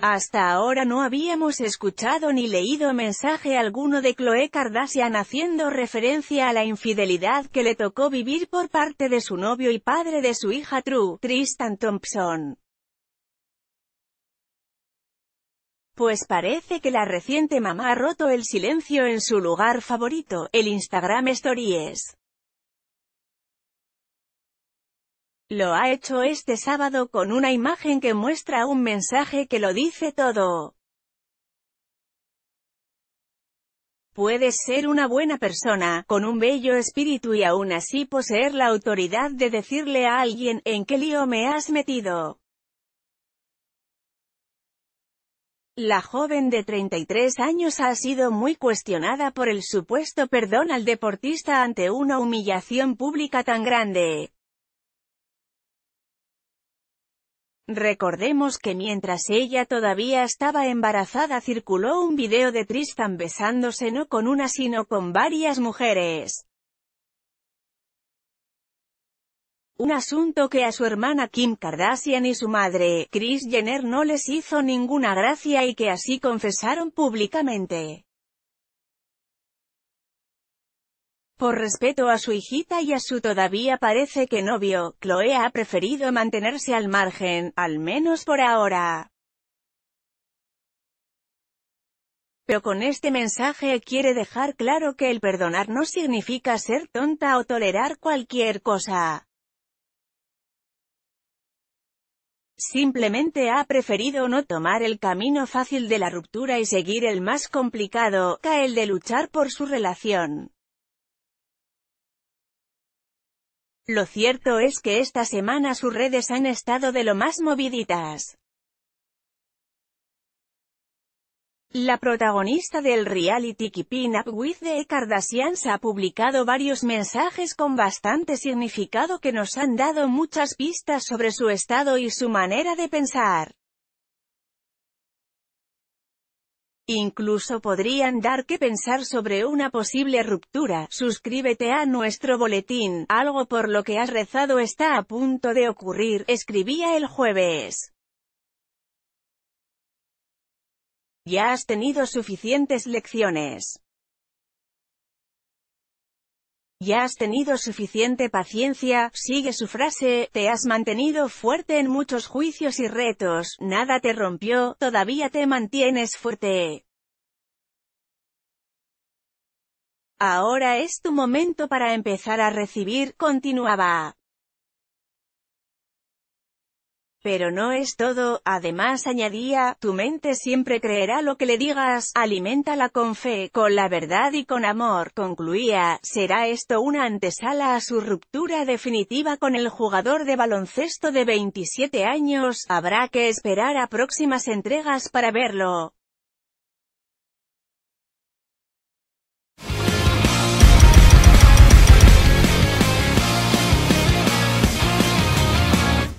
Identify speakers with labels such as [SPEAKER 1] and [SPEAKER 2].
[SPEAKER 1] Hasta ahora no habíamos escuchado ni leído mensaje alguno de Chloe Kardashian haciendo referencia a la infidelidad que le tocó vivir por parte de su novio y padre de su hija True, Tristan Thompson. Pues parece que la reciente mamá ha roto el silencio en su lugar favorito, el Instagram Stories. Lo ha hecho este sábado con una imagen que muestra un mensaje que lo dice todo. Puedes ser una buena persona, con un bello espíritu y aún así poseer la autoridad de decirle a alguien, ¿en qué lío me has metido? La joven de 33 años ha sido muy cuestionada por el supuesto perdón al deportista ante una humillación pública tan grande. Recordemos que mientras ella todavía estaba embarazada circuló un video de Tristan besándose no con una sino con varias mujeres. Un asunto que a su hermana Kim Kardashian y su madre, Kris Jenner no les hizo ninguna gracia y que así confesaron públicamente. Por respeto a su hijita y a su todavía parece que novio, Chloe ha preferido mantenerse al margen, al menos por ahora. Pero con este mensaje quiere dejar claro que el perdonar no significa ser tonta o tolerar cualquier cosa. Simplemente ha preferido no tomar el camino fácil de la ruptura y seguir el más complicado, que el de luchar por su relación. Lo cierto es que esta semana sus redes han estado de lo más moviditas. La protagonista del reality Keeping Up with the Kardashians ha publicado varios mensajes con bastante significado que nos han dado muchas pistas sobre su estado y su manera de pensar. Incluso podrían dar que pensar sobre una posible ruptura. Suscríbete a nuestro boletín, algo por lo que has rezado está a punto de ocurrir, escribía el jueves. Ya has tenido suficientes lecciones. Ya has tenido suficiente paciencia, sigue su frase, te has mantenido fuerte en muchos juicios y retos, nada te rompió, todavía te mantienes fuerte. Ahora es tu momento para empezar a recibir, continuaba. Pero no es todo, además añadía, tu mente siempre creerá lo que le digas, Alimentala con fe, con la verdad y con amor, concluía, será esto una antesala a su ruptura definitiva con el jugador de baloncesto de 27 años, habrá que esperar a próximas entregas para verlo.